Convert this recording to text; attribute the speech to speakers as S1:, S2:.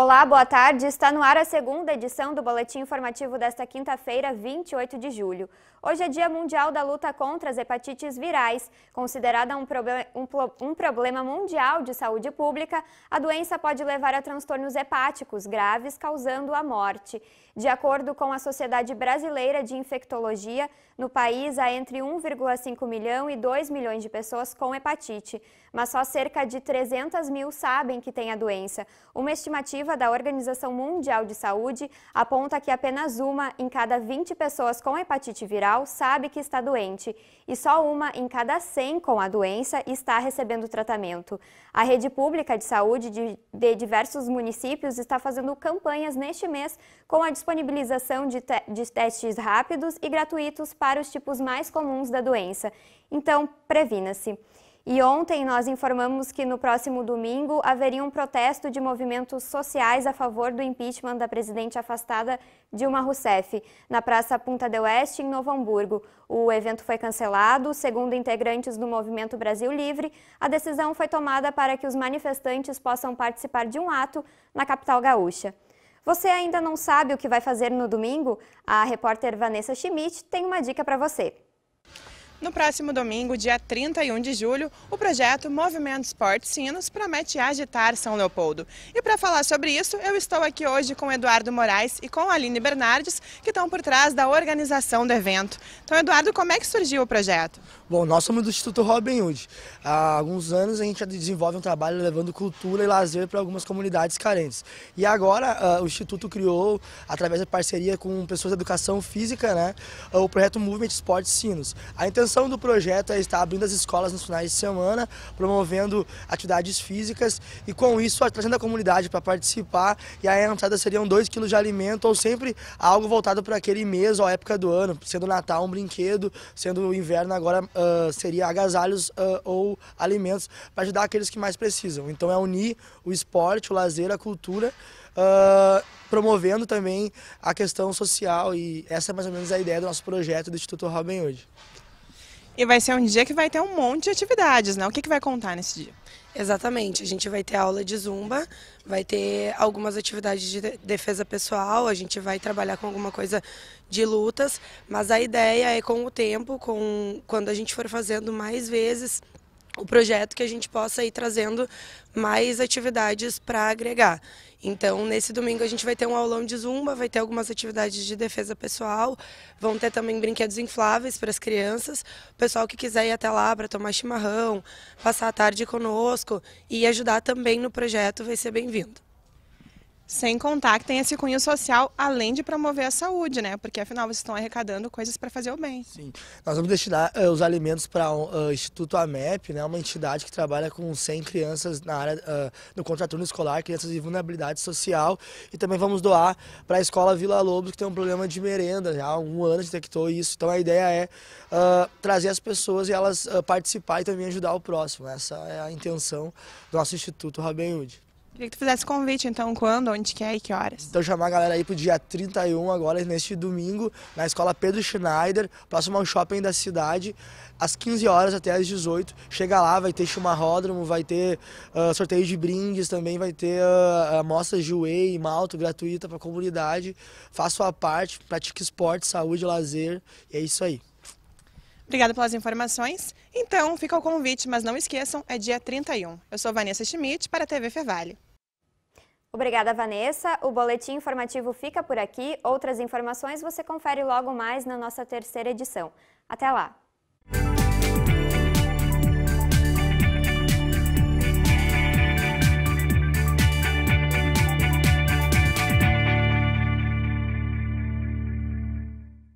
S1: Olá, boa tarde. Está no ar a segunda edição do Boletim Informativo desta quinta-feira, 28 de julho. Hoje é Dia Mundial da Luta contra as Hepatites Virais. Considerada um, proble um, um problema mundial de saúde pública, a doença pode levar a transtornos hepáticos graves, causando a morte. De acordo com a Sociedade Brasileira de Infectologia, no país há entre 1,5 milhão e 2 milhões de pessoas com hepatite, mas só cerca de 300 mil sabem que têm a doença. Uma estimativa estimativa da Organização Mundial de Saúde aponta que apenas uma em cada 20 pessoas com hepatite viral sabe que está doente e só uma em cada 100 com a doença está recebendo tratamento. A rede pública de saúde de, de diversos municípios está fazendo campanhas neste mês com a disponibilização de, te, de testes rápidos e gratuitos para os tipos mais comuns da doença. Então, previna-se. E ontem nós informamos que no próximo domingo haveria um protesto de movimentos sociais a favor do impeachment da presidente afastada Dilma Rousseff, na Praça Punta do Oeste, em Novo Hamburgo. O evento foi cancelado. Segundo integrantes do Movimento Brasil Livre, a decisão foi tomada para que os manifestantes possam participar de um ato na capital gaúcha. Você ainda não sabe o que vai fazer no domingo? A repórter Vanessa Schmidt tem uma dica para você.
S2: No próximo domingo, dia 31 de julho, o projeto Movimento Esporte Sinos promete agitar São Leopoldo. E para falar sobre isso, eu estou aqui hoje com Eduardo Moraes e com Aline Bernardes, que estão por trás da organização do evento. Então, Eduardo, como é que
S3: surgiu o projeto? Bom, nós somos do Instituto Robin Hood. Há alguns anos a gente desenvolve um trabalho levando cultura e lazer para algumas comunidades carentes. E agora ah, o Instituto criou, através da parceria com pessoas de educação física, né, o projeto Movimento Esporte Sinos. A intenção intenção do projeto é estar abrindo as escolas nos finais de semana, promovendo atividades físicas e com isso trazendo a comunidade para participar e a entrada seriam 2 quilos de alimento ou sempre algo voltado para aquele mês ou época do ano, sendo Natal um brinquedo, sendo inverno agora uh, seria agasalhos uh, ou alimentos para ajudar aqueles que mais precisam. Então é unir o esporte, o lazer, a cultura, uh, promovendo também a questão social e essa é mais ou menos a ideia do nosso projeto do Instituto Robin e vai ser um dia que vai ter um monte de atividades, né? O que, que vai contar nesse dia? Exatamente,
S4: a gente vai ter aula de zumba, vai ter algumas atividades de defesa pessoal, a gente vai trabalhar com alguma coisa de lutas, mas a ideia é com o tempo, com quando a gente for fazendo mais vezes, o projeto que a gente possa ir trazendo mais atividades para agregar. Então, nesse domingo a gente vai ter um aulão de zumba, vai ter algumas atividades de defesa pessoal, vão ter também brinquedos infláveis para as crianças. O pessoal que quiser ir até lá para tomar chimarrão, passar a tarde conosco e ajudar também no projeto vai ser bem-vindo. Sem contar que tem esse cunho social,
S2: além de promover a saúde, né? Porque afinal vocês estão arrecadando coisas para fazer o bem. Sim.
S3: Nós vamos destinar uh, os alimentos para o uh, eh, Instituto AMEP, né? Uma entidade que trabalha com 100 crianças na área uh, eh, do contraturno escolar, crianças de vulnerabilidade social. E também vamos doar para a escola Vila Lobos, que tem um problema de merenda. Já há um ano detectou isso. Então a ideia é trazer as pessoas e elas participarem e também ajudar o próximo. Essa é a intenção do nosso Instituto Robin Queria que tu fizesse convite, então, quando, onde que é e que horas. Então, chamar a galera aí pro dia 31, agora, neste domingo, na Escola Pedro Schneider, próximo ao shopping da cidade, às 15 horas até às 18. Chega lá, vai ter chumarródromo, vai ter uh, sorteio de brindes também, vai ter uh, ah, ah, amostras de whey e malto gratuita pra comunidade. Faça sua parte, pratique esporte, saúde, lazer, e é isso aí.
S2: Obrigada pelas informações. Então, fica o convite, mas não esqueçam, é dia 31. Eu sou Vanessa Schmidt para a TV Fevale.
S1: Obrigada, Vanessa. O boletim informativo fica por aqui. Outras informações você confere logo mais na nossa terceira edição. Até lá!